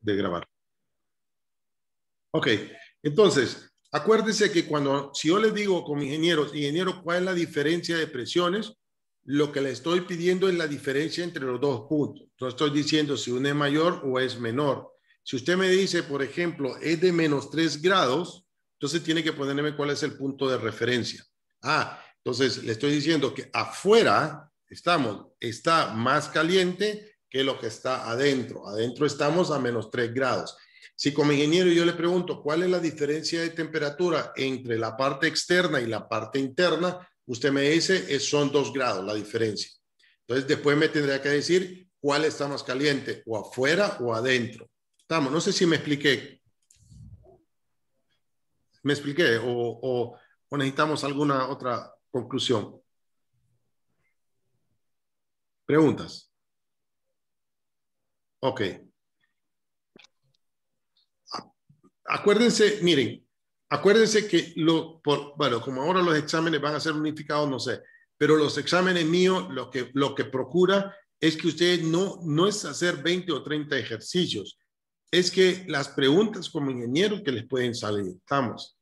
de grabar. Ok, entonces, acuérdense que cuando, si yo les digo con ingenieros, ingeniero, ¿cuál es la diferencia de presiones? Lo que le estoy pidiendo es la diferencia entre los dos puntos. No estoy diciendo si uno es mayor o es menor. Si usted me dice, por ejemplo, es de menos 3 grados, entonces tiene que ponerme cuál es el punto de referencia. Ah, entonces le estoy diciendo que afuera estamos, está más caliente que lo que está adentro. Adentro estamos a menos 3 grados. Si como ingeniero yo le pregunto cuál es la diferencia de temperatura entre la parte externa y la parte interna, usted me dice son 2 grados la diferencia. Entonces después me tendría que decir cuál está más caliente, o afuera o adentro. Estamos, no sé si me expliqué. ¿Me expliqué? o necesitamos alguna otra conclusión? Preguntas. Ok. Acuérdense, miren, acuérdense que, lo, bueno, como ahora los exámenes van a ser unificados, no sé, pero los exámenes míos, lo que, lo que procura es que ustedes no, no es hacer 20 o 30 ejercicios, es que las preguntas como ingeniero que les pueden salir, estamos.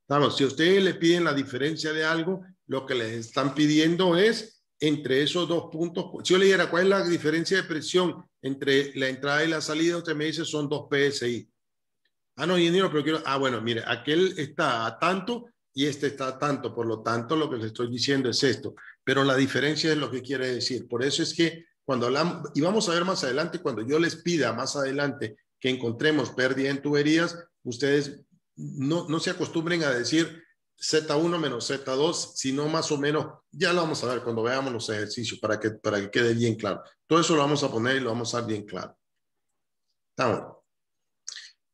Estamos, si ustedes le piden la diferencia de algo, lo que les están pidiendo es entre esos dos puntos, si yo le diera cuál es la diferencia de presión entre la entrada y la salida, usted me dice son dos PSI. Ah, no, dinero, pero quiero. Ah, bueno, mire, aquel está a tanto y este está a tanto. Por lo tanto, lo que le estoy diciendo es esto. Pero la diferencia es lo que quiere decir. Por eso es que cuando hablamos, y vamos a ver más adelante, cuando yo les pida más adelante que encontremos pérdida en tuberías, ustedes no, no se acostumbren a decir Z1 menos Z2, sino más o menos, ya lo vamos a ver cuando veamos los ejercicios para que, para que quede bien claro. Todo eso lo vamos a poner y lo vamos a dar bien claro. Estamos.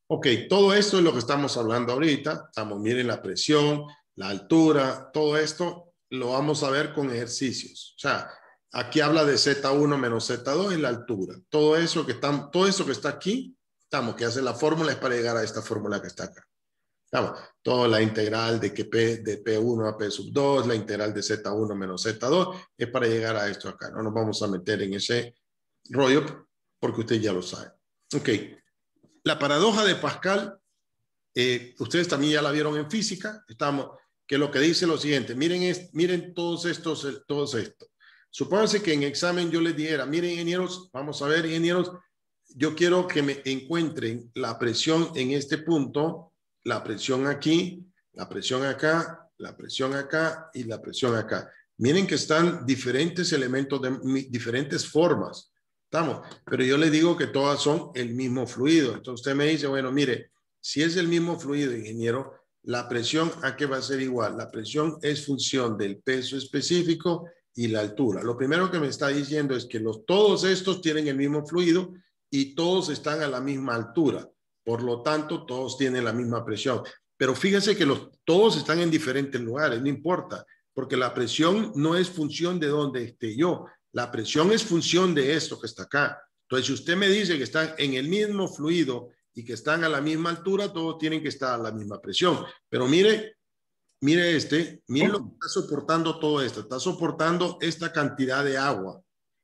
Ok, todo esto es lo que estamos hablando ahorita. Estamos, miren la presión, la altura, todo esto lo vamos a ver con ejercicios. O sea, aquí habla de Z1 menos Z2 y la altura. Todo eso que, están, todo eso que está aquí, estamos, que hace la fórmula es para llegar a esta fórmula que está acá. Vamos, Toda la integral de, que P, de P1 a P 2, la integral de Z1 menos Z2, es para llegar a esto acá. No nos vamos a meter en ese rollo porque usted ya lo sabe. Ok. La paradoja de Pascal, eh, ustedes también ya la vieron en física, estamos, que lo que dice lo siguiente, miren, miren todos estos, eh, todos estos. Supónganse que en examen yo les dijera, miren ingenieros, vamos a ver ingenieros, yo quiero que me encuentren la presión en este punto, la presión aquí, la presión acá, la presión acá y la presión acá. Miren que están diferentes elementos de diferentes formas. Estamos, pero yo le digo que todas son el mismo fluido. Entonces usted me dice, bueno, mire, si es el mismo fluido, ingeniero, la presión a qué va a ser igual. La presión es función del peso específico y la altura. Lo primero que me está diciendo es que los, todos estos tienen el mismo fluido y todos están a la misma altura. Por lo tanto, todos tienen la misma presión. Pero fíjense que los, todos están en diferentes lugares, no importa, porque la presión no es función de donde esté yo, la presión es función de esto que está acá. Entonces, si usted me dice que están en el mismo fluido y que están a la misma altura, todos tienen que estar a la misma presión. Pero mire, mire este, mire lo que está soportando todo esto, está soportando esta cantidad de agua.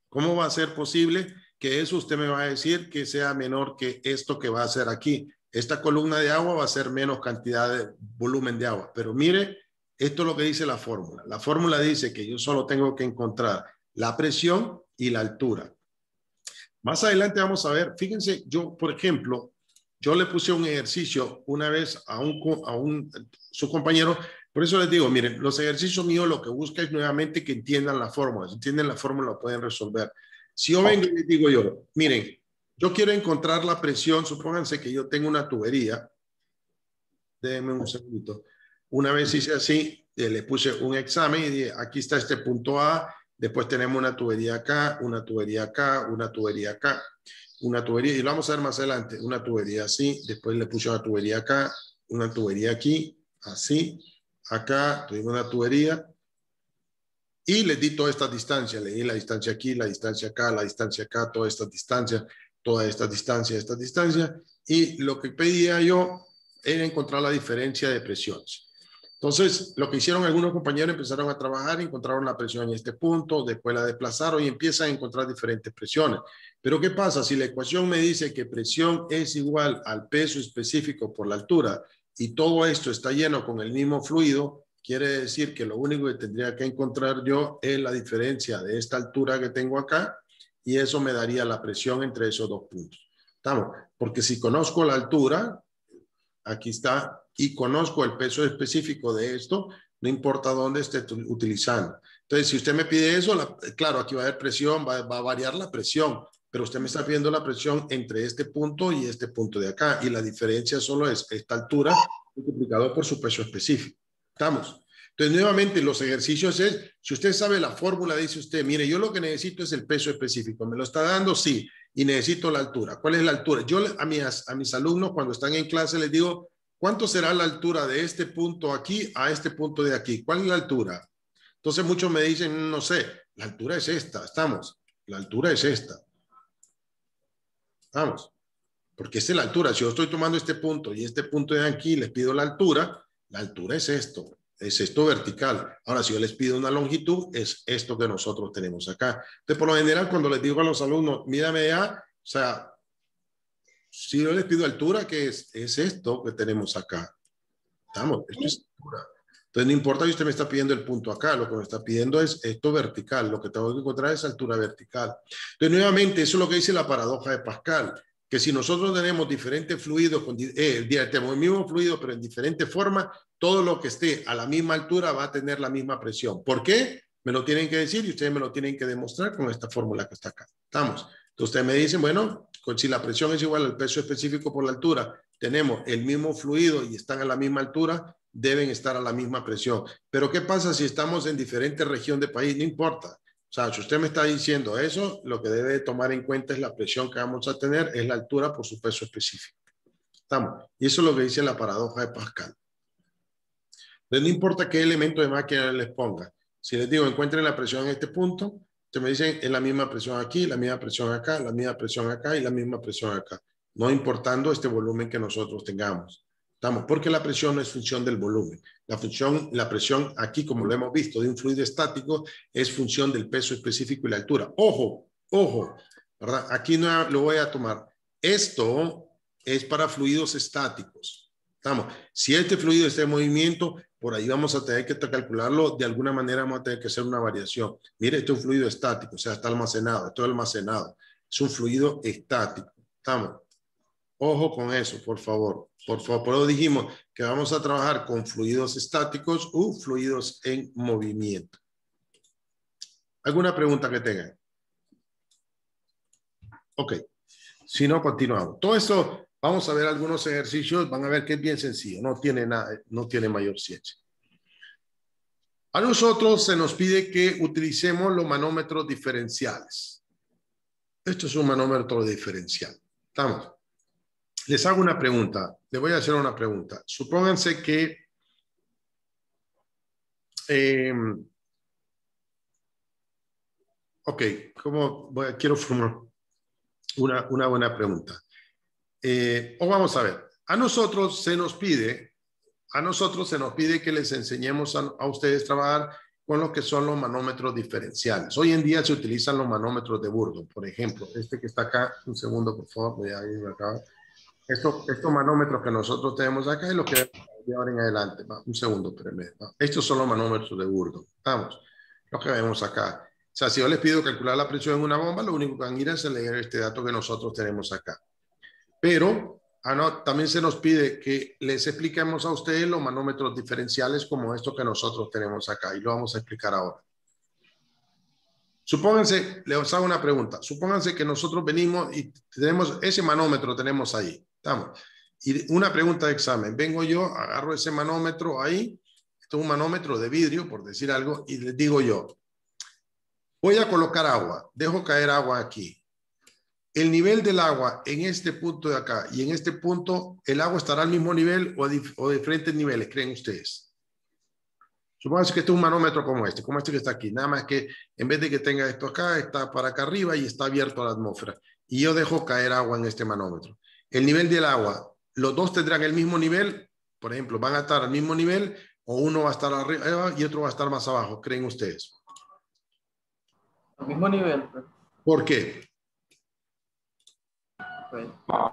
¿Cómo va a ser posible? que eso usted me va a decir que sea menor que esto que va a ser aquí. Esta columna de agua va a ser menos cantidad de volumen de agua. Pero mire, esto es lo que dice la fórmula. La fórmula dice que yo solo tengo que encontrar la presión y la altura. Más adelante vamos a ver, fíjense, yo, por ejemplo, yo le puse un ejercicio una vez a un, a un su compañero, por eso les digo, miren, los ejercicios míos lo que busca es nuevamente que entiendan la fórmula, si entienden la fórmula lo pueden resolver. Si yo vengo y digo yo, miren, yo quiero encontrar la presión, supónganse que yo tengo una tubería, déjenme un segundito, una vez hice así, eh, le puse un examen y dije, aquí está este punto A, después tenemos una tubería acá, una tubería acá, una tubería acá, una tubería, y lo vamos a ver más adelante, una tubería así, después le puse una tubería acá, una tubería aquí, así, acá, tuvimos una tubería, y le di toda esta distancia le di la distancia aquí, la distancia acá, la distancia acá, todas estas distancias, toda estas distancias, estas distancias, y lo que pedía yo era encontrar la diferencia de presiones. Entonces, lo que hicieron algunos compañeros empezaron a trabajar, encontraron la presión en este punto, después la desplazaron y empiezan a encontrar diferentes presiones. Pero ¿qué pasa? Si la ecuación me dice que presión es igual al peso específico por la altura y todo esto está lleno con el mismo fluido, Quiere decir que lo único que tendría que encontrar yo es la diferencia de esta altura que tengo acá y eso me daría la presión entre esos dos puntos. ¿Estamos? Porque si conozco la altura, aquí está, y conozco el peso específico de esto, no importa dónde esté utilizando. Entonces, si usted me pide eso, claro, aquí va a haber presión, va, va, a variar la presión, pero usted me está pidiendo la presión entre este punto y este punto de acá, y la diferencia solo es esta altura multiplicado por su peso específico. ¿Estamos? Entonces, nuevamente, los ejercicios es, si usted sabe la fórmula, dice usted, mire, yo lo que necesito es el peso específico. ¿Me lo está dando? Sí. Y necesito la altura. ¿Cuál es la altura? Yo a mis, a mis alumnos, cuando están en clase, les digo, ¿cuánto será la altura de este punto aquí a este punto de aquí? ¿Cuál es la altura? Entonces, muchos me dicen, no sé, la altura es esta. ¿Estamos? La altura es esta. Vamos. Porque esta es la altura. Si yo estoy tomando este punto y este punto de aquí, les pido la altura, la altura es esto, es esto vertical. Ahora, si yo les pido una longitud, es esto que nosotros tenemos acá. Entonces, por lo general, cuando les digo a los alumnos, mírame ya, o sea, si yo les pido altura, que es, es esto que tenemos acá. Estamos, esto es altura. Entonces, no importa si usted me está pidiendo el punto acá, lo que me está pidiendo es esto vertical, lo que tengo que encontrar es altura vertical. Entonces, nuevamente, eso es lo que dice la paradoja de Pascal que si nosotros tenemos diferentes fluidos, con, eh, tenemos el mismo fluido, pero en diferente forma, todo lo que esté a la misma altura va a tener la misma presión. ¿Por qué? Me lo tienen que decir y ustedes me lo tienen que demostrar con esta fórmula que está acá. Estamos. Entonces ustedes me dicen, bueno, si la presión es igual al peso específico por la altura, tenemos el mismo fluido y están a la misma altura, deben estar a la misma presión. Pero ¿qué pasa si estamos en diferente región de país? No importa. O sea, si usted me está diciendo eso, lo que debe tomar en cuenta es la presión que vamos a tener, es la altura por su peso específico. ¿Estamos? Y eso es lo que dice la paradoja de Pascal. no importa qué elemento de máquina les ponga. Si les digo, encuentren la presión en este punto, te me dicen, es la misma presión aquí, la misma presión acá, la misma presión acá y la misma presión acá. No importando este volumen que nosotros tengamos. Estamos, porque la presión no es función del volumen. La, función, la presión aquí, como lo hemos visto, de un fluido estático es función del peso específico y la altura. Ojo, ojo, ¿verdad? Aquí no lo voy a tomar. Esto es para fluidos estáticos. Estamos. Si este fluido está en movimiento, por ahí vamos a tener que calcularlo. De alguna manera vamos a tener que hacer una variación. Mire, este es un fluido estático, o sea, está almacenado. Esto almacenado. Es un fluido estático. Estamos. Ojo con eso, por favor. Por favor, dijimos que vamos a trabajar con fluidos estáticos u fluidos en movimiento. ¿Alguna pregunta que tengan? Ok. Si no, continuamos. Todo esto, vamos a ver algunos ejercicios, van a ver que es bien sencillo, no tiene, no tiene mayor ciencia. A nosotros se nos pide que utilicemos los manómetros diferenciales. Esto es un manómetro diferencial. Estamos les hago una pregunta, le voy a hacer una pregunta. Supónganse que em, ok, ¿cómo quiero formar una, buena pregunta? Eh, o vamos a ver, a nosotros se nos pide, a nosotros se nos pide que les enseñemos a, a ustedes trabajar con lo que son los manómetros diferenciales. Hoy en día se utilizan los manómetros de burgo. por ejemplo, este que está acá, un segundo, por favor, voy a ir acá estos manómetros que nosotros tenemos acá es lo que de ahora en adelante. un segundo, tres Estos son los manómetros de Burdo. Vamos, lo que vemos acá. O sea, si yo les pido calcular la presión en una bomba, lo único que van a ir es a leer este dato que nosotros tenemos acá. Pero ah, no, también se nos pide que les expliquemos a ustedes los manómetros diferenciales como estos que nosotros tenemos acá y lo vamos a explicar ahora. Supónganse, les hago una pregunta. Supónganse que nosotros venimos y tenemos ese manómetro, tenemos ahí. Estamos. Y una pregunta de examen. Vengo yo, agarro ese manómetro ahí, esto es un manómetro de vidrio, por decir algo, y les digo yo, voy a colocar agua, dejo caer agua aquí. El nivel del agua en este punto de acá y en este punto, ¿el agua estará al mismo nivel o, o diferentes niveles, creen ustedes? Supongamos que este es un manómetro como este, como este que está aquí, nada más que en vez de que tenga esto acá, está para acá arriba y está abierto a la atmósfera. Y yo dejo caer agua en este manómetro. El nivel del agua, los dos tendrán el mismo nivel, por ejemplo, van a estar al mismo nivel o uno va a estar arriba y otro va a estar más abajo, creen ustedes. Al mismo nivel. Pues. ¿Por qué? Pues,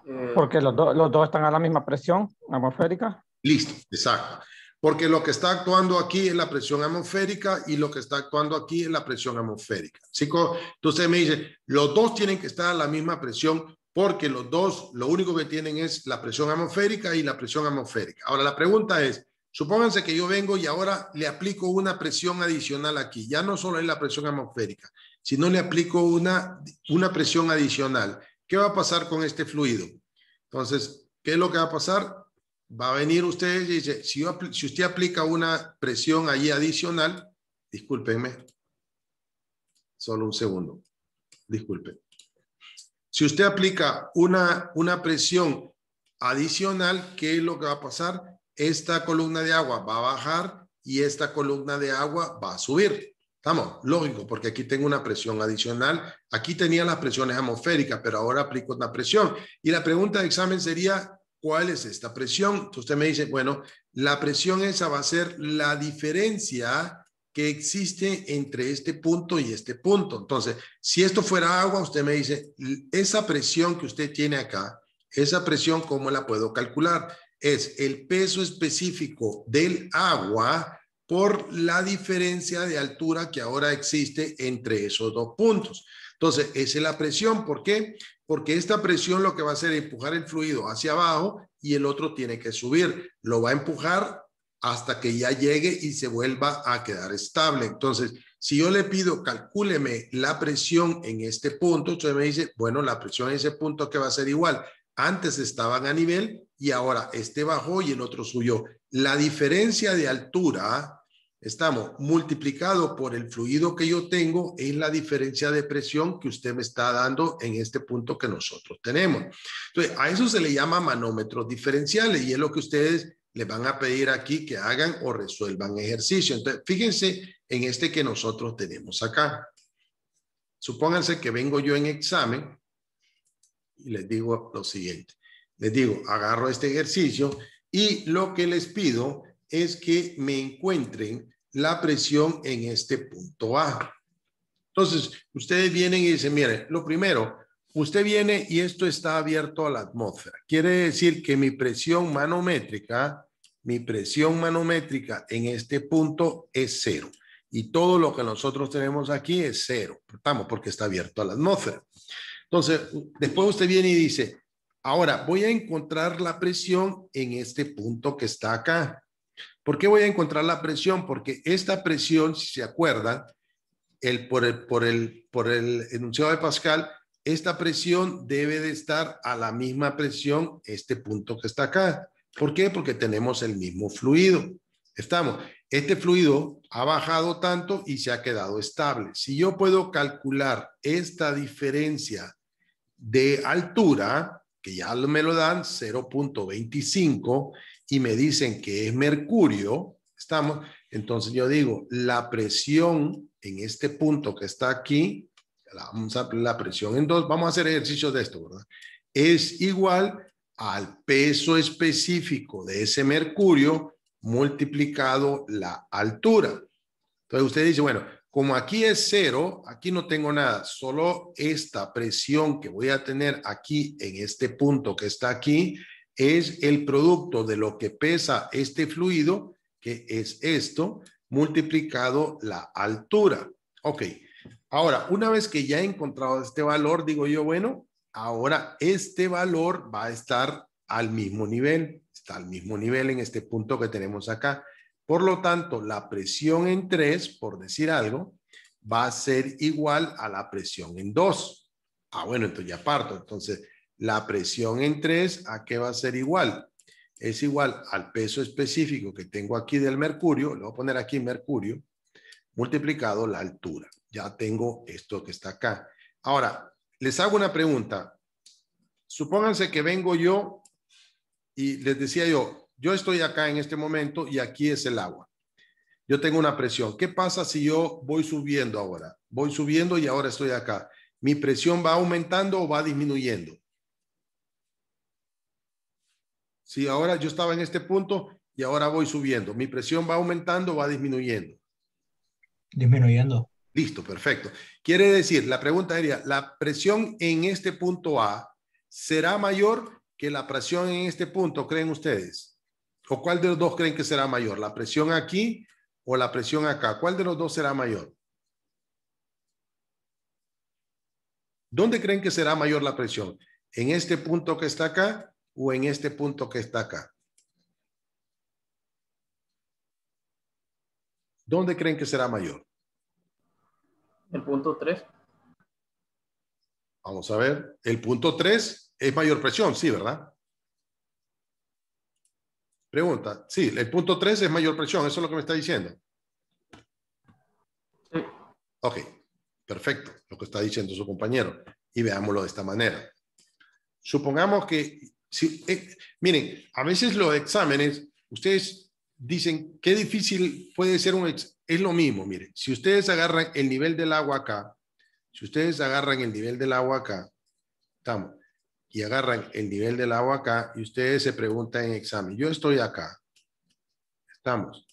eh, Porque los, dos están a la misma presión atmosférica. Listo, exacto. Porque lo que está actuando aquí es la presión atmosférica y lo que está actuando aquí es la presión atmosférica. entonces me dice, los dos tienen que estar a la misma presión porque los dos lo único que tienen es la presión atmosférica y la presión atmosférica. Ahora, la pregunta es, supónganse que yo vengo y ahora le aplico una presión adicional aquí, ya no solo es la presión atmosférica, sino le aplico una, una presión adicional. ¿Qué va a pasar con este fluido? Entonces, ¿qué es lo que va a pasar? Va a venir usted y dice, si, usted aplica una presión allí adicional, discúlpenme, solo un segundo, disculpen. Si usted aplica una, una presión adicional, ¿qué es lo que va a pasar? Esta columna de agua va a bajar y esta columna de agua va a subir. Estamos, lógico, porque aquí tengo una presión adicional. Aquí tenía las presiones atmosféricas, pero ahora aplico una presión. Y la pregunta de examen sería, ¿cuál es esta presión? usted me dice, bueno, la presión esa va a ser la diferencia que existe entre este punto y este punto. Entonces, si esto fuera agua, usted me dice, esa presión que usted tiene acá, esa presión, ¿cómo la puedo calcular? Es el peso específico del agua por la diferencia de altura que ahora existe entre esos dos puntos. Entonces, esa es la presión. ¿Por qué? Porque esta presión lo que va a hacer es empujar el fluido hacia abajo y el otro tiene que subir. Lo va a empujar hasta que ya llegue y se vuelva a quedar estable. Entonces, si yo le pido, calcúleme la presión en este punto, usted me dice, bueno, la presión en ese punto que va a ser igual. Antes estaban a nivel y ahora este bajó y en otro subió. La diferencia de altura, estamos, multiplicado por el fluido que yo tengo, es la diferencia de presión que usted me está dando en este punto que nosotros tenemos. Entonces, a eso se le llama manómetros diferenciales y es lo que ustedes les van a pedir aquí que hagan o resuelvan ejercicio. Entonces, fíjense en este que nosotros tenemos acá. Supónganse que vengo yo en examen y les digo lo siguiente. Les digo, agarro este ejercicio y lo que les pido es que me encuentren la presión en este punto A. Entonces, ustedes vienen y dicen, miren, lo primero, Usted viene y esto está abierto a la atmósfera. Quiere decir que mi presión manométrica, mi presión manométrica en este punto es cero. Y todo lo que nosotros tenemos aquí es cero. Estamos porque está abierto a la atmósfera. Entonces, después usted viene y dice, ahora voy a encontrar la presión en este punto que está acá. ¿Por qué voy a encontrar la presión? Porque esta presión, si se acuerdan, el, por, el, por el enunciado de Pascal, esta presión debe de estar a la misma presión, este punto que está acá. ¿Por qué? Porque tenemos el mismo fluido. Estamos. Este fluido ha bajado tanto y se ha quedado estable. Si yo puedo calcular esta diferencia de altura, que ya me lo dan 0.25 y me dicen que es mercurio, estamos, entonces yo digo, la presión en este punto que está aquí la, vamos a, la presión en dos, vamos a hacer ejercicios de esto, ¿verdad? Es igual al peso específico de ese mercurio multiplicado la altura. Entonces usted dice, bueno, como aquí es cero, aquí no tengo nada, solo esta presión que voy a tener aquí en este punto que está aquí es el producto de lo que pesa este fluido, que es esto, multiplicado la altura. Ok, Ahora, una vez que ya he encontrado este valor, digo yo, bueno, ahora este valor va a estar al mismo nivel, está al mismo nivel en este punto que tenemos acá. Por lo tanto, la presión en 3, por decir algo, va a ser igual a la presión en 2. Ah, bueno, entonces ya parto. Entonces, la presión en 3, ¿a qué va a ser igual? Es igual al peso específico que tengo aquí del mercurio, lo voy a poner aquí mercurio, multiplicado la altura ya tengo esto que está acá. Ahora, les hago una pregunta. Supónganse que vengo yo y les decía yo, yo estoy acá en este momento y aquí es el agua. Yo tengo una presión. ¿Qué pasa si yo voy subiendo ahora? Voy subiendo y ahora estoy acá. ¿Mi presión va aumentando o va disminuyendo? Si ahora yo estaba en este punto y ahora voy subiendo, ¿mi presión va aumentando o va disminuyendo? Disminuyendo. Listo, perfecto. Quiere decir, la pregunta sería, ¿la presión en este punto A será mayor que la presión en este punto, creen ustedes? ¿O cuál de los dos creen que será mayor? ¿La presión aquí o la presión acá? ¿Cuál de los dos será mayor? ¿Dónde creen que será mayor la presión? ¿En este punto que está acá o en este punto que está acá? ¿Dónde creen que será mayor? El punto 3. Vamos a ver. El punto 3 es mayor presión, sí, ¿verdad? Pregunta. Sí, el punto 3 es mayor presión, eso es lo que me está diciendo. Sí. Ok, perfecto, lo que está diciendo su compañero. Y veámoslo de esta manera. Supongamos que, si, eh, miren, a veces los exámenes, ustedes dicen, qué difícil puede ser un, ex, es lo mismo, mire, si ustedes agarran el nivel del agua acá, si ustedes agarran el nivel del agua acá, estamos, y agarran el nivel del agua acá, y ustedes se preguntan en examen, yo estoy acá, estamos,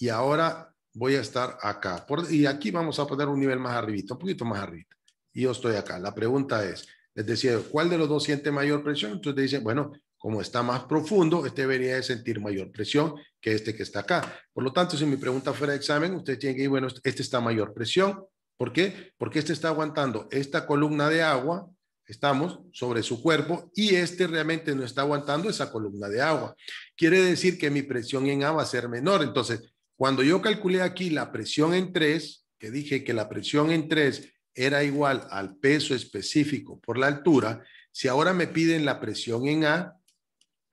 y ahora voy a estar acá, y aquí vamos a poner un nivel más arribito, un poquito más arribito. y yo estoy acá. La pregunta es, les decía, ¿cuál de los dos siente mayor presión? Entonces dicen, bueno, como está más profundo, este debería de sentir mayor presión que este que está acá. Por lo tanto, si mi pregunta fuera de examen, usted tiene que ir, bueno, este está mayor presión. ¿Por qué? Porque este está aguantando esta columna de agua, estamos, sobre su cuerpo y este realmente no está aguantando esa columna de agua. Quiere decir que mi presión en A va a ser menor. Entonces, cuando yo calculé aquí la presión en 3, que dije que la presión en 3 era igual al peso específico por la altura, si ahora me piden la presión en A,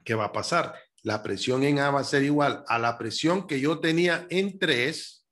¿qué va a pasar? La presión en A va a ser igual a la presión que yo tenía en 3,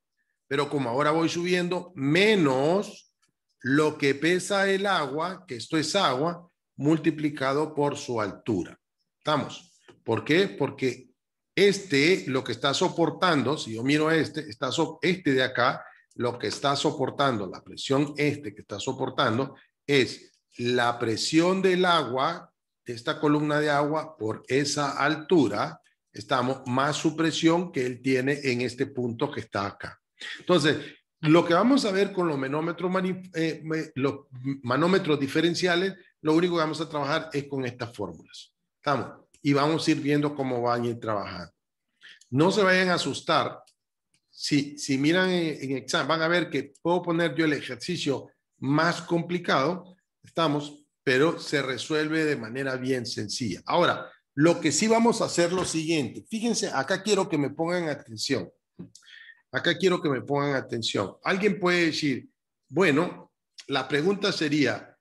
pero como ahora voy subiendo, menos lo que pesa el agua, que esto es agua, multiplicado por su altura. ¿Estamos? ¿Por qué? Porque este lo que está soportando, si yo miro este, está este de acá, lo que está soportando, la presión este que está soportando, es la presión del agua de esta columna de agua por esa altura, estamos más su presión que él tiene en este punto que está acá. Entonces, lo que vamos a ver con los manómetros, eh, los manómetros diferenciales, lo único que vamos a trabajar es con estas fórmulas. ¿Estamos? Y vamos a ir viendo cómo van a ir trabajando. No se vayan a asustar. Si, si miran en, en examen, van a ver que puedo poner yo el ejercicio más complicado. Estamos pero se resuelve de manera bien sencilla. Ahora, lo que sí vamos a hacer lo siguiente. Fíjense, acá quiero que me pongan atención. Acá quiero que me pongan atención. Alguien puede decir, bueno, la pregunta sería,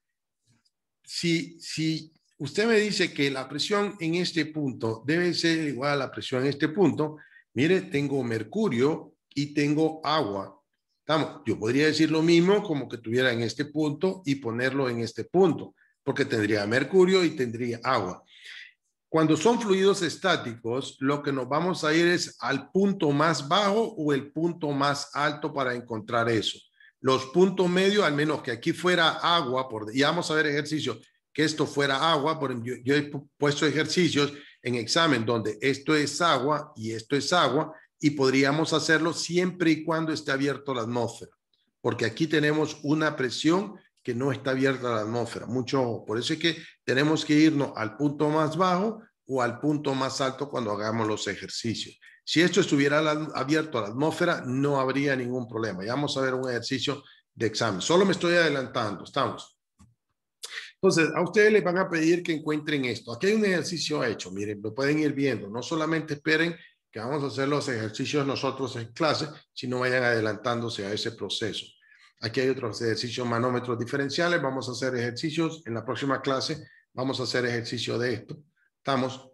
si, si usted me dice que la presión en este punto debe ser igual a la presión en este punto, mire, tengo mercurio y tengo agua. yo podría decir lo mismo como que tuviera en este punto y ponerlo en este punto porque tendría mercurio y tendría agua. Cuando son fluidos estáticos, lo que nos vamos a ir es al punto más bajo o el punto más alto para encontrar eso. Los puntos medios, al menos que aquí fuera agua, por, y vamos a ver ejercicio, que esto fuera agua, por, yo, yo he puesto ejercicios en examen donde esto es agua y esto es agua, y podríamos hacerlo siempre y cuando esté abierto la atmósfera, porque aquí tenemos una presión que no está abierta la atmósfera. Mucho ojo. Por eso es que tenemos que irnos al punto más bajo o al punto más alto cuando hagamos los ejercicios. Si esto estuviera abierto a la atmósfera, no habría ningún problema. Ya vamos a ver un ejercicio de examen. Solo me estoy adelantando. Estamos. Entonces, a ustedes les van a pedir que encuentren esto. Aquí hay un ejercicio hecho. Miren, lo pueden ir viendo. No solamente esperen que vamos a hacer los ejercicios nosotros en clase, sino vayan adelantándose a ese proceso. Aquí hay otros ejercicios manómetros diferenciales. Vamos a hacer ejercicios. En la próxima clase vamos a hacer ejercicio de esto. Estamos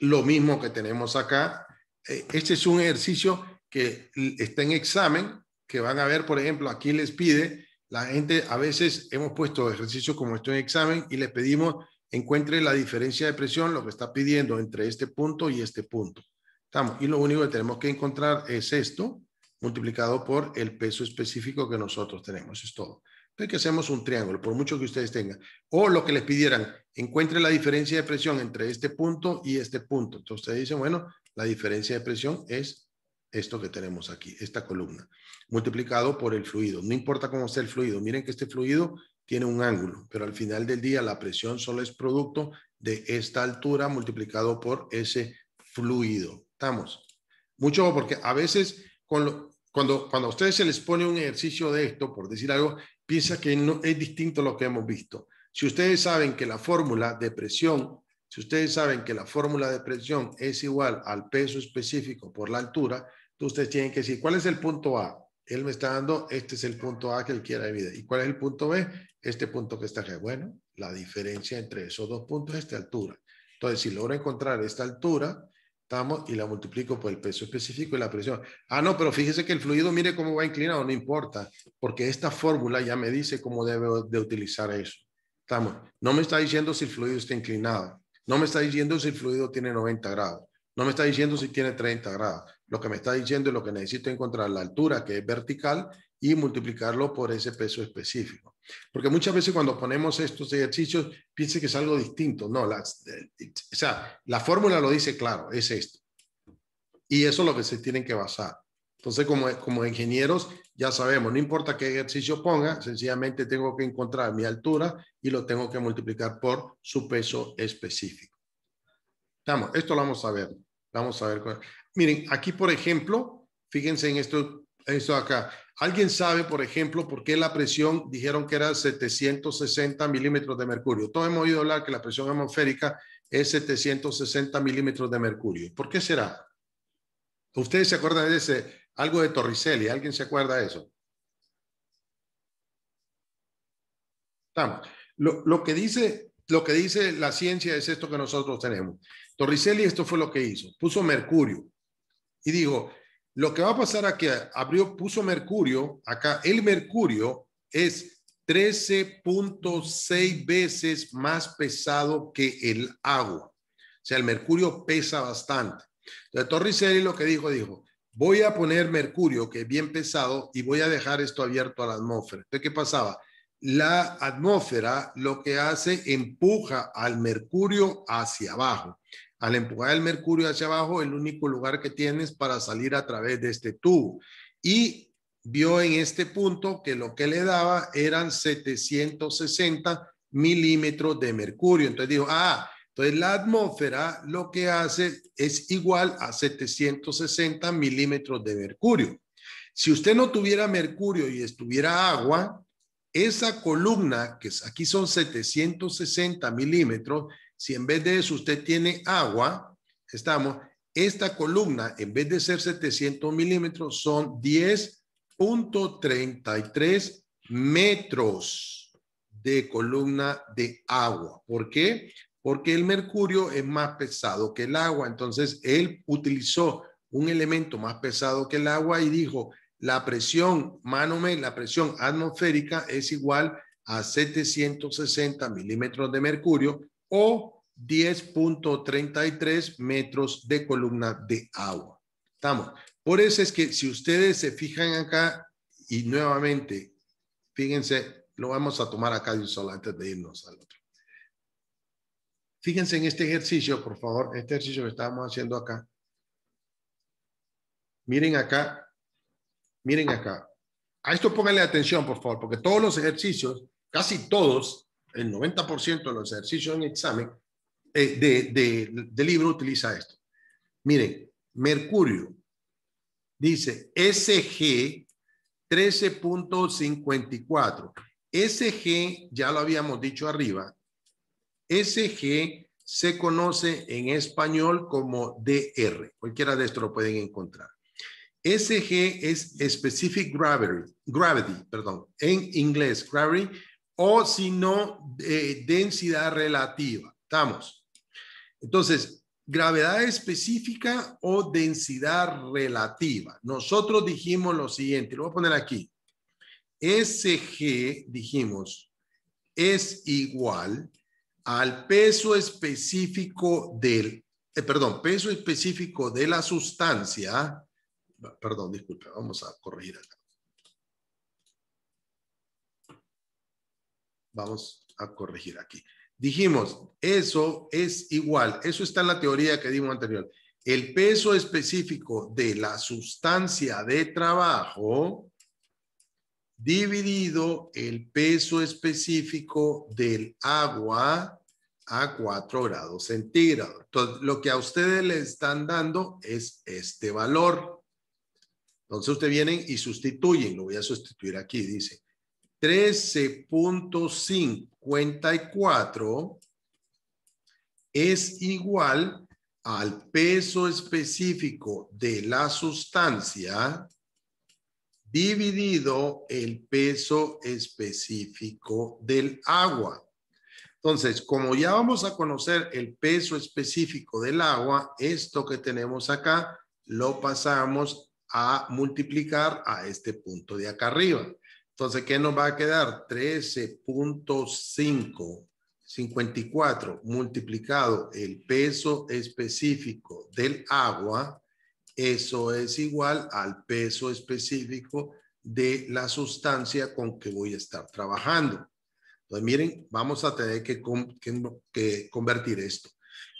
lo mismo que tenemos acá. Eh, este es un ejercicio que está en examen, que van a ver, por ejemplo, aquí les pide, la gente a veces hemos puesto ejercicios como esto en examen y les pedimos encuentre la diferencia de presión, lo que está pidiendo entre este punto y este punto. Estamos, y lo único que tenemos que encontrar es esto, multiplicado por el peso específico que nosotros tenemos. es todo. Entonces, que hacemos un triángulo, por mucho que ustedes tengan. O lo que les pidieran, encuentre la diferencia de presión entre este punto y este punto. Entonces, ustedes dicen, bueno, la diferencia de presión es esto que tenemos aquí, esta columna, multiplicado por el fluido. No importa cómo sea el fluido, miren que este fluido tiene un ángulo, pero al final del día la presión solo es producto de esta altura multiplicado por ese fluido. ¿Estamos? Mucho porque a veces con lo, cuando, cuando a ustedes se les pone un ejercicio de esto, por decir algo, piensa que no, es distinto a lo que hemos visto. Si ustedes saben que la fórmula de presión, si ustedes saben que la fórmula de presión es igual al peso específico por la altura, entonces ustedes tienen que decir, ¿cuál es el punto A? Él me está dando, este es el punto A que él quiere de ¿Y cuál es el punto B? Este punto que está aquí. Bueno, la diferencia entre esos dos puntos es esta altura. Entonces, si logro encontrar esta altura, y la multiplico por el peso específico y la presión. Ah, no, pero fíjese que el fluido, mire cómo va inclinado, no importa, porque esta fórmula ya me dice cómo debo de utilizar eso. Estamos. No me está diciendo si el fluido está inclinado, no me está diciendo si el fluido tiene 90 grados, no me está diciendo si tiene 30 grados. Lo que me está diciendo es lo que necesito encontrar la altura que es vertical y multiplicarlo por ese peso específico. Porque muchas veces cuando ponemos estos ejercicios, piense que es algo distinto. No, la, eh, o sea, la fórmula lo dice claro, es esto. Y eso es lo que se tienen que basar. Entonces, como, como ingenieros, ya sabemos, no importa qué ejercicio ponga, sencillamente tengo que encontrar mi altura y lo tengo que multiplicar por su peso específico. Vamos, esto lo vamos a ver. Vamos a ver. Miren, aquí, por ejemplo, fíjense en esto, esto acá. ¿Alguien sabe, por ejemplo, por qué la presión dijeron que era 760 milímetros de mercurio? Todos hemos oído hablar que la presión atmosférica es 760 milímetros de mercurio. ¿Por qué será? ¿Ustedes se acuerdan de ese, algo de Torricelli? ¿Alguien se acuerda de eso? Lo, que dice, lo que dice la ciencia es esto que nosotros tenemos. Torricelli esto fue lo que hizo. Puso mercurio y dijo, lo que va a pasar aquí, abrió, puso Mercurio, acá el Mercurio es 13.6 veces más pesado que el agua. O sea, el mercurio pesa bastante. Entonces, Torricelli lo que dijo, dijo, voy a poner mercurio, que es bien pesado, y voy a dejar esto abierto a la atmósfera. Entonces, ¿qué pasaba? La atmósfera lo que hace, empuja al mercurio hacia abajo. Al empujar el mercurio hacia abajo, el único lugar que tienes para salir a través de este tubo. Y vio en este punto que lo que le daba eran 760 milímetros de mercurio. Entonces dijo, ah, entonces la atmósfera lo que hace es igual a 760 milímetros de mercurio. Si usted no tuviera mercurio y estuviera agua, esa columna, que aquí son 760 milímetros, si en vez de eso usted tiene agua, estamos, esta columna, en vez de ser 700 milímetros, son 10.33 metros de columna de agua. ¿Por qué? Porque el mercurio es más pesado que el agua. Entonces, él utilizó un elemento más pesado que el agua y dijo, la presión, la presión atmosférica es igual a 760 milímetros de mercurio o 10.33 metros de columna de agua. Estamos. Por eso es que si ustedes se fijan acá y nuevamente, fíjense, lo vamos a tomar acá de un solo antes de irnos al otro. Fíjense en este ejercicio, por favor, este ejercicio que estábamos haciendo acá. Miren acá, miren acá. A esto pónganle atención, por favor, porque todos los ejercicios, casi todos, el 90% de los ejercicios en examen eh, de, libro utiliza esto. Miren, mercurio, dice SG 13.54. SG, ya lo habíamos dicho arriba, SG se conoce en español como DR. Cualquiera de estos lo pueden encontrar. SG es Specific Gravity, Gravity, perdón, en inglés, Gravity o si no, eh, densidad relativa. Estamos. Entonces, gravedad específica o densidad relativa. Nosotros dijimos lo siguiente, lo voy a poner aquí. SG, dijimos, es igual al peso específico del, eh, perdón, peso específico de la sustancia, perdón, disculpe, vamos a corregir acá. vamos a corregir aquí. Dijimos, eso es igual, eso está en la teoría que dimos anterior. El peso específico de la sustancia de trabajo dividido el peso específico del agua a 4 grados centígrados. Entonces, lo que a ustedes le están dando es este valor. Entonces, ustedes vienen y sustituyen. Lo voy a sustituir aquí, dice. 13.54 es igual al peso específico de la sustancia dividido el peso específico del agua. Entonces, como ya vamos a conocer el peso específico del agua, esto que tenemos acá lo pasamos a multiplicar a este punto de acá arriba. Entonces, ¿qué nos va a quedar? 13.554 multiplicado el peso específico del agua, eso es igual al peso específico de la sustancia con que voy a estar trabajando. Entonces, miren, vamos a tener que, que convertir esto.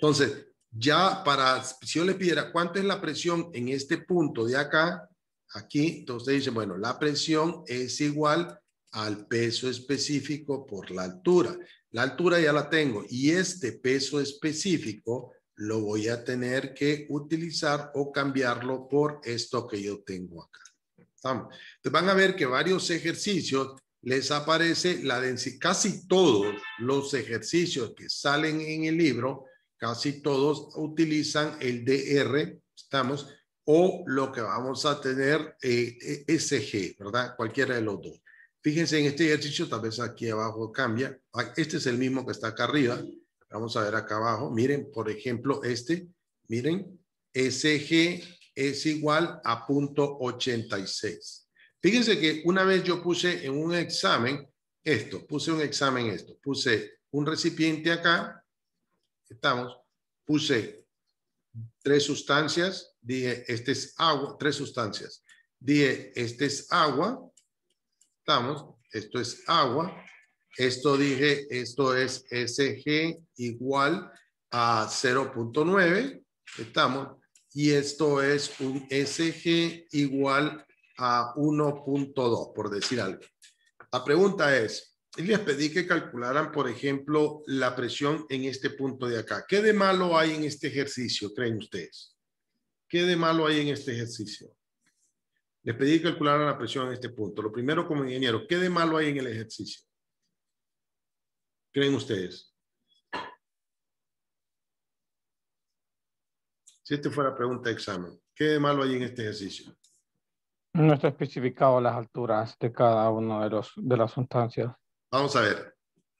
Entonces, ya para, si yo le pidiera cuánto es la presión en este punto de acá, Aquí, entonces dice, bueno, la presión es igual al peso específico por la altura. La altura ya la tengo y este peso específico lo voy a tener que utilizar o cambiarlo por esto que yo tengo acá. ¿Estamos? Entonces van a ver que varios ejercicios les aparece la densidad. Casi todos los ejercicios que salen en el libro, casi todos utilizan el DR, estamos, o lo que vamos a tener eh, e SG, ¿verdad? Cualquiera de los dos. Fíjense en este ejercicio, tal vez aquí abajo cambia. Ah, este es el mismo que está acá arriba. Vamos a ver acá abajo. Miren, por ejemplo, este. Miren, e SG es igual a punto 86. Fíjense que una vez yo puse en un examen esto, puse un examen esto, puse un recipiente acá, estamos, puse tres sustancias, dije, este es agua, tres sustancias. Dije, este es agua, estamos, esto es agua, esto dije, esto es SG igual a 0.9, estamos, y esto es un SG igual a 1.2, por decir algo. La pregunta es, y les pedí que calcularan, por ejemplo, la presión en este punto de acá. ¿Qué de malo hay en este ejercicio, creen ustedes? ¿Qué de malo hay en este ejercicio? Les pedí que calcularan la presión en este punto. Lo primero como ingeniero, ¿qué de malo hay en el ejercicio? ¿Creen ustedes? Si esta fuera pregunta de examen, ¿qué de malo hay en este ejercicio? No está especificado las alturas de cada uno de, los, de las sustancias. Vamos a ver.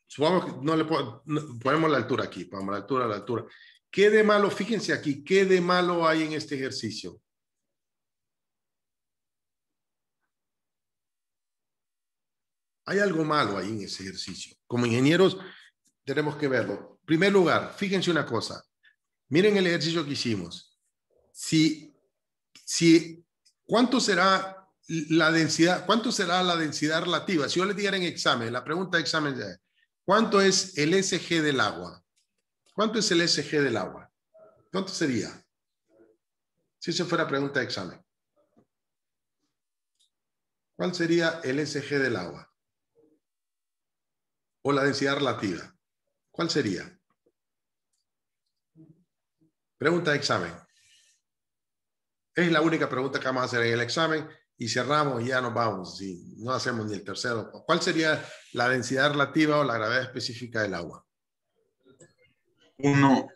Supongamos que no le ponemos la altura aquí, ponemos la altura, la altura. ¿Qué de malo? Fíjense aquí, ¿qué de malo hay en este ejercicio? Hay algo malo ahí en ese ejercicio. Como ingenieros tenemos que verlo. En primer lugar, fíjense una cosa. Miren el ejercicio que hicimos. Si, si, ¿cuánto será la densidad, ¿cuánto será la densidad relativa? Si yo le diera en examen, la pregunta de examen ya ¿cuánto es el SG del agua? ¿Cuánto es el SG del agua? ¿Cuánto sería? Si se fuera pregunta de examen. ¿Cuál sería el SG del agua? O la densidad relativa. ¿Cuál sería? Pregunta de examen. Es la única pregunta que vamos a hacer en el examen y cerramos y ya nos vamos, y no hacemos ni el tercero. ¿Cuál sería la densidad relativa o la gravedad específica del agua? Uno.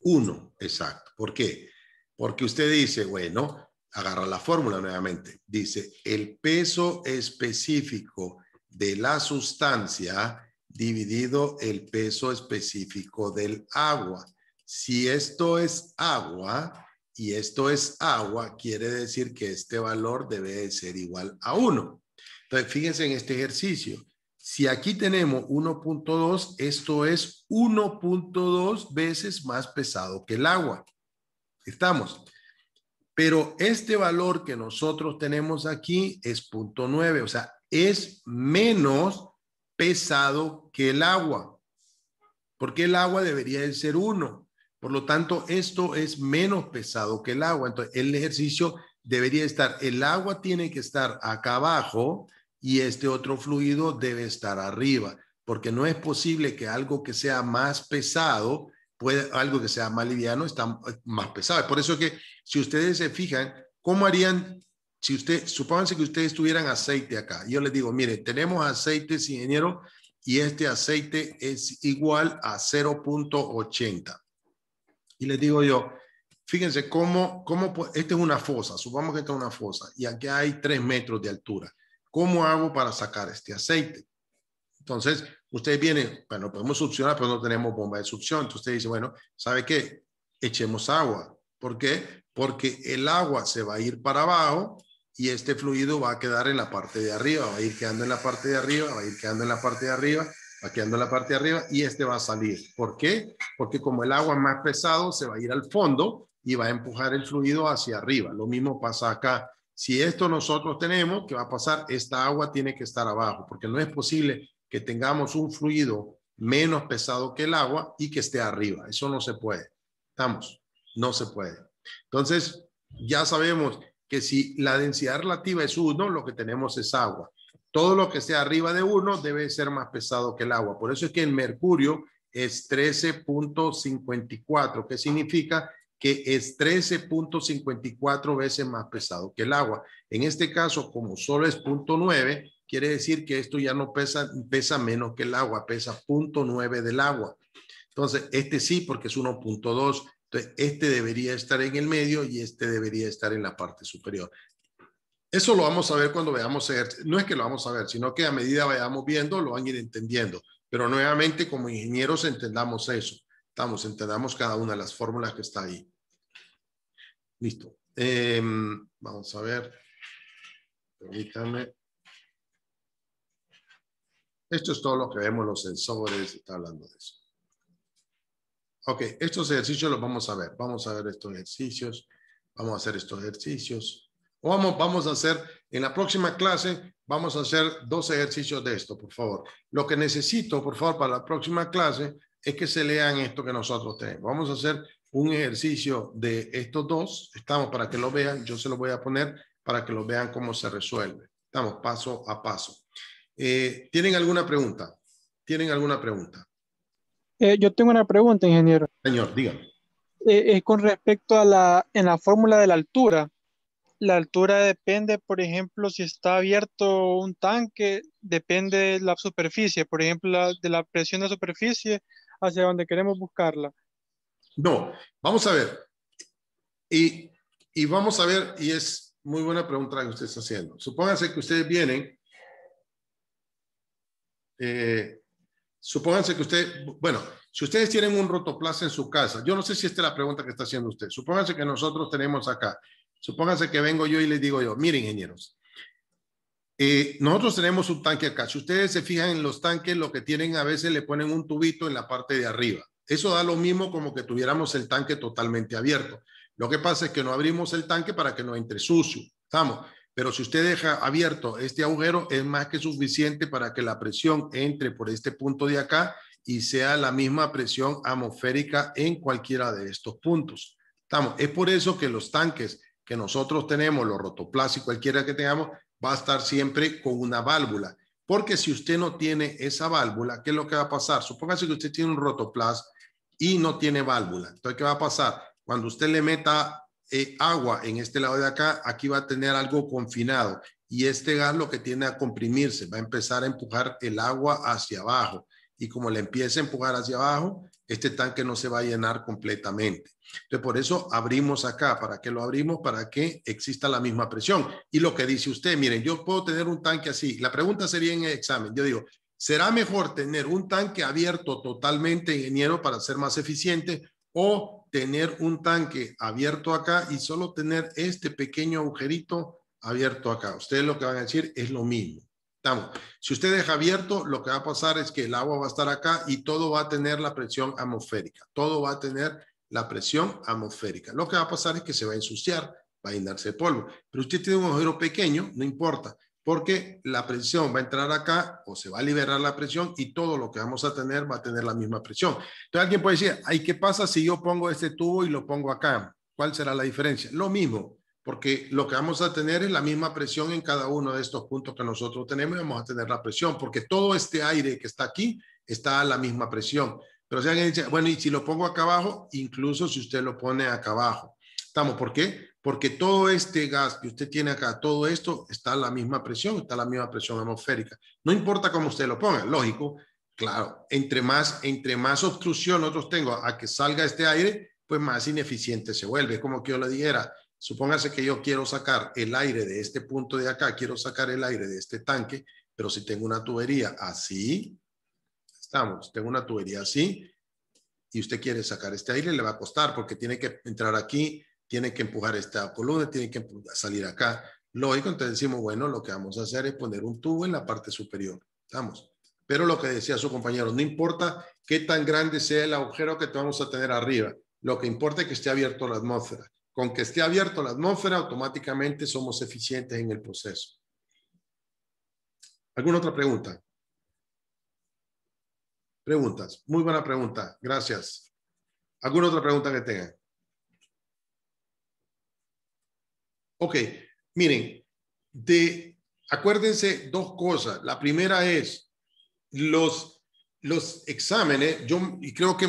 Uno, exacto. ¿Por qué? Porque usted dice, bueno, agarra la fórmula nuevamente. Dice, el peso específico de la sustancia dividido el peso específico del agua. Si esto es agua, y esto es agua, quiere decir que este valor debe ser igual a 1. Entonces, fíjense en este ejercicio. Si aquí tenemos 1.2, esto es 1.2 veces más pesado que el agua. Estamos. Pero este valor que nosotros tenemos aquí es 0.9, o sea, es menos pesado que el agua. Porque el agua debería de ser 1 por lo tanto, esto es menos pesado que el agua. Entonces, el ejercicio debería estar, el agua tiene que estar acá abajo y este otro fluido debe estar arriba, porque no es posible que algo que sea más pesado, puede, algo que sea más liviano, está eh, más pesado. Por eso que si ustedes se fijan, ¿cómo harían? Si usted, supónganse que ustedes tuvieran aceite acá. Yo les digo, mire, tenemos aceite, ingeniero, y este aceite es igual a 0.80 y les digo yo, fíjense cómo, cómo, esta es una fosa, supongamos que esta es una fosa y aquí hay tres metros de altura. ¿Cómo hago para sacar este aceite? Entonces, ustedes vienen, bueno, podemos succionar, pero no tenemos bomba de succión. Entonces, usted dice, bueno, ¿sabe qué? Echemos agua. ¿Por qué? Porque el agua se va a ir para abajo y este fluido va a quedar en la parte de arriba, va a ir quedando en la parte de arriba, va a ir quedando en la parte de arriba Aquí anda la parte de arriba y este va a salir. ¿Por qué? Porque como el agua más pesado se va a ir al fondo y va a empujar el fluido hacia arriba. Lo mismo pasa acá. Si esto nosotros tenemos, ¿qué va a pasar? Esta agua tiene que estar abajo, porque no es posible que tengamos un fluido menos pesado que el agua y que esté arriba. Eso no se puede. Estamos, no se puede. Entonces, ya sabemos que si la densidad relativa es 1, lo que tenemos es agua todo lo que sea arriba de 1 debe ser más pesado que el agua. Por eso es que el mercurio es 13.54, que significa que es 13.54 veces más pesado que el agua. En este caso, como solo es 0.9, quiere decir que esto ya no pesa, pesa menos que el agua, pesa 0.9 del agua. Entonces, este sí, porque es 1.2. Entonces, este debería estar en el medio y este debería estar en la parte superior. Eso lo vamos a ver cuando veamos No es que lo vamos a ver, sino que a medida vayamos viendo, lo van a ir entendiendo. Pero nuevamente, como ingenieros, entendamos eso. Estamos, entendamos cada una de las fórmulas que está ahí. Listo. Em, vamos a ver. Permítanme. Esto es todo lo que vemos, los sensores, está hablando de eso. Ok, estos ejercicios los vamos a ver. Vamos a ver estos ejercicios. Vamos a hacer estos ejercicios. Vamos, vamos a hacer, en la próxima clase, vamos a hacer dos ejercicios de esto, por favor. Lo que necesito, por favor, para la próxima clase es que se lean esto que nosotros tenemos. Vamos a hacer un ejercicio de estos dos. Estamos para que lo vean. Yo se lo voy a poner para que lo vean cómo se resuelve. Estamos paso a paso. Eh, ¿Tienen alguna pregunta? ¿Tienen alguna pregunta? Eh, yo tengo una pregunta, ingeniero. Señor, dígame. Eh, eh, con respecto a la, en la fórmula de la altura, la altura depende, por ejemplo, si está abierto un tanque, depende de la superficie, por ejemplo, de la presión de superficie hacia donde queremos buscarla. No, vamos a ver. Y, vamos a ver, y es muy buena pregunta que usted está haciendo. Supónganse que ustedes vienen. Eh, supónganse que usted, bueno, si ustedes tienen un rotoplaza en su casa, yo no sé si esta es la pregunta que está haciendo usted. Supónganse que nosotros tenemos acá Supóngase que vengo yo y les digo yo, miren ingenieros, eh, nosotros tenemos un tanque acá. Si ustedes se fijan en los tanques, lo que tienen a veces le ponen un tubito en la parte de arriba. Eso da lo mismo como que tuviéramos el tanque totalmente abierto. Lo que pasa es que no abrimos el tanque para que no entre sucio. Estamos. Pero si usted deja abierto este agujero, es más que suficiente para que la presión entre por este punto de acá y sea la misma presión atmosférica en cualquiera de estos puntos. Estamos. Es por eso que los tanques que nosotros tenemos, los rotoplas y cualquiera que tengamos, va a estar siempre con una válvula. Porque si usted no tiene esa válvula, ¿qué es lo que va a pasar? Supóngase que usted tiene un rotoplas y no tiene válvula. Entonces, ¿qué va a pasar? Cuando usted le meta eh, agua en este lado de acá, aquí va a tener algo confinado y este gas lo que tiene a comprimirse, va a empezar a empujar el agua hacia abajo. Y como le empieza a empujar hacia abajo, este tanque no se va a llenar completamente. Entonces, por eso abrimos acá. ¿Para qué lo abrimos? Para que exista la misma presión. Y lo que dice usted, miren, yo puedo tener un tanque así. La pregunta sería en el examen. Yo digo, ¿será mejor tener un tanque abierto totalmente, ingeniero, para ser más eficiente? O tener un tanque abierto acá y solo tener este pequeño agujerito abierto acá. Ustedes lo que van a decir es lo mismo. Si usted deja abierto, lo que va a pasar es que el agua va a estar acá y todo va a tener la presión atmosférica. Todo va a tener la presión atmosférica. Lo que va a pasar es que se va a ensuciar, va a llenarse de polvo. Pero usted tiene un agujero pequeño, no importa, porque la presión va a entrar acá o se va a liberar la presión y todo lo que vamos a tener va a tener la misma presión. Entonces alguien puede decir, ¿ay qué pasa si yo pongo este tubo y lo pongo acá? ¿Cuál será la diferencia? Lo mismo, porque lo que vamos a tener es la misma presión en cada uno de estos puntos que nosotros tenemos vamos a tener la presión, porque todo este aire que está aquí está a la misma presión. Pero si alguien dice, bueno, y si lo pongo acá abajo, incluso si usted lo pone acá abajo. ¿Estamos? ¿Por qué? Porque todo este gas que usted tiene acá, todo esto está a la misma presión, está a la misma presión atmosférica. No importa cómo usted lo ponga, lógico, claro, entre más, entre más obstrucción nosotros tengo a que salga este aire, pues más ineficiente se vuelve. como que yo le dijera, supóngase que yo quiero sacar el aire de este punto de acá, quiero sacar el aire de este tanque, pero si tengo una tubería así, estamos, tengo una tubería así, y usted quiere sacar este aire, le va a costar porque tiene que entrar aquí, tiene que empujar esta columna, tiene que salir acá. Lógico, entonces decimos, bueno, lo que vamos a hacer es poner un tubo en la parte superior. Estamos. Pero lo que decía su compañero, no importa qué tan grande sea el agujero que te vamos a tener arriba, lo que importa es que esté abierto la atmósfera con que esté abierto la atmósfera, automáticamente somos eficientes en el proceso. ¿Alguna otra pregunta? Preguntas. Muy buena pregunta. Gracias. ¿Alguna otra pregunta que tengan? Ok. Miren, de, acuérdense dos cosas. La primera es, los los exámenes, yo creo que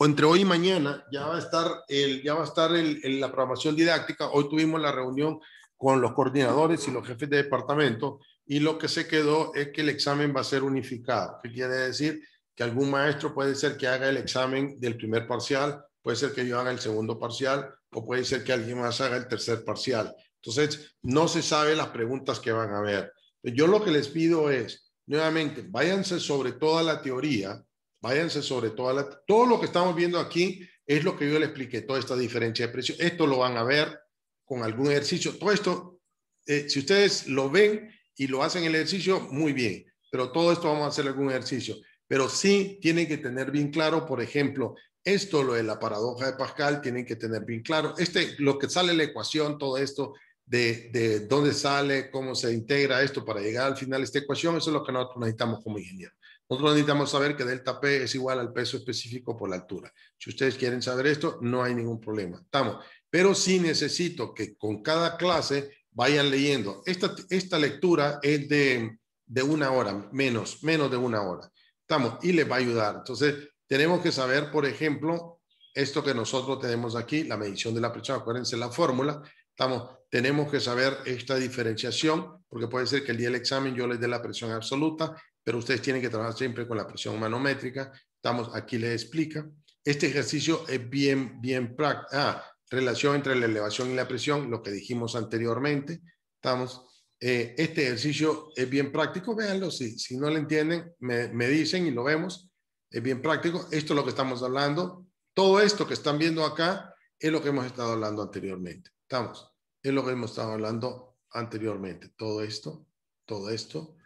entre hoy y mañana ya va a estar, el, ya va a estar la programación didáctica. Hoy tuvimos la reunión con los coordinadores y los jefes de departamento y lo que se quedó es que el examen va a ser unificado. ¿Qué quiere decir? Que algún maestro puede ser que haga el examen del primer parcial, puede ser que yo haga el segundo parcial o puede ser que alguien más haga el tercer parcial. Entonces, no se sabe las preguntas que van a haber. Yo lo que les pido es, nuevamente, váyanse sobre toda la teoría, váyanse sobre toda la... Todo lo que estamos viendo aquí es lo que yo les expliqué, toda esta diferencia de precio. Esto lo van a ver con algún ejercicio. Todo esto, eh, si ustedes lo ven y lo hacen el ejercicio, muy bien. Pero todo esto vamos a hacer algún ejercicio. Pero sí tienen que tener bien claro, por ejemplo, esto, lo de la paradoja de Pascal, tienen que tener bien claro. Este, lo que sale la ecuación, todo esto, de, dónde sale, cómo se integra esto para llegar al final de esta ecuación, eso es lo que nosotros necesitamos como ingenieros. Nosotros necesitamos saber que delta P es igual al peso específico por la altura. Si ustedes quieren saber esto, no hay ningún problema. Estamos. Pero sí necesito que con cada clase vayan leyendo. Esta, esta lectura es de, de una hora, menos, menos de una hora. Estamos. Y les va a ayudar. Entonces, tenemos que saber, por ejemplo, esto que nosotros tenemos aquí, la medición de la presión, acuérdense la fórmula, Estamos, tenemos que saber esta diferenciación, porque puede ser que el día del examen yo les dé la presión absoluta, pero ustedes tienen que trabajar siempre con la presión manométrica. Estamos, aquí les explica. Este ejercicio es bien, bien práctico. Ah, relación entre la elevación y la presión, lo que dijimos anteriormente. Estamos, eh, este ejercicio es bien práctico, véanlo, si, si no lo entienden, me, me dicen y lo vemos. Es bien práctico, esto es lo que estamos hablando. Todo esto que están viendo acá es lo que hemos estado hablando anteriormente. Estamos, es lo que hemos estado hablando anteriormente, todo esto, todo esto.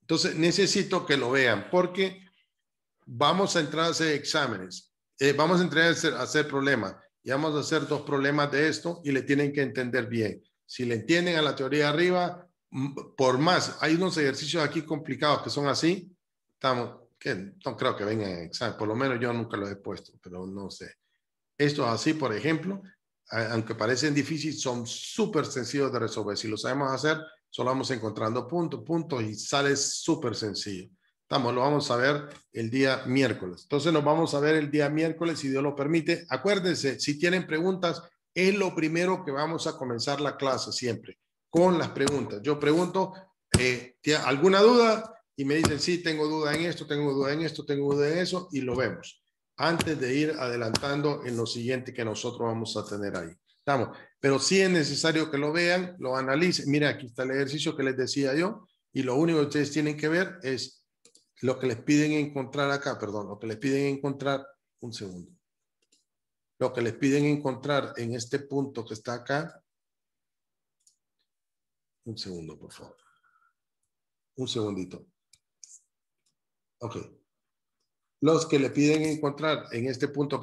Entonces, necesito que lo vean porque vamos a entrar a hacer exámenes, eh, vamos a entrar a hacer, problemas y vamos a hacer dos problemas de esto y le tienen que entender bien. Si le entienden a la teoría arriba, por más, hay unos ejercicios aquí complicados que son así, estamos, que no creo que vengan en por lo menos yo nunca lo he puesto, pero no sé. Esto es así, por ejemplo, aunque parecen difíciles, son súper sencillos de resolver. Si lo sabemos hacer, solo vamos encontrando puntos, puntos y sale súper sencillo. Estamos, lo vamos a ver el día miércoles. Entonces nos vamos a ver el día miércoles, si Dios lo permite. Acuérdense, si tienen preguntas, es lo primero que vamos a comenzar la clase siempre, con las preguntas. Yo pregunto, eh, ¿alguna duda? Y me dicen, sí, tengo duda en esto, tengo duda en esto, tengo duda en eso, y lo vemos antes de ir adelantando en lo siguiente que nosotros vamos a tener ahí. Estamos. Pero sí es necesario que lo vean, lo analicen. Mira, aquí está el ejercicio que les decía yo y lo único que ustedes tienen que ver es lo que les piden encontrar acá, perdón, lo que les piden encontrar, un segundo. Lo que les piden encontrar en este punto que está acá. Un segundo, por favor. Un segundito. Ok los que le piden encontrar en este punto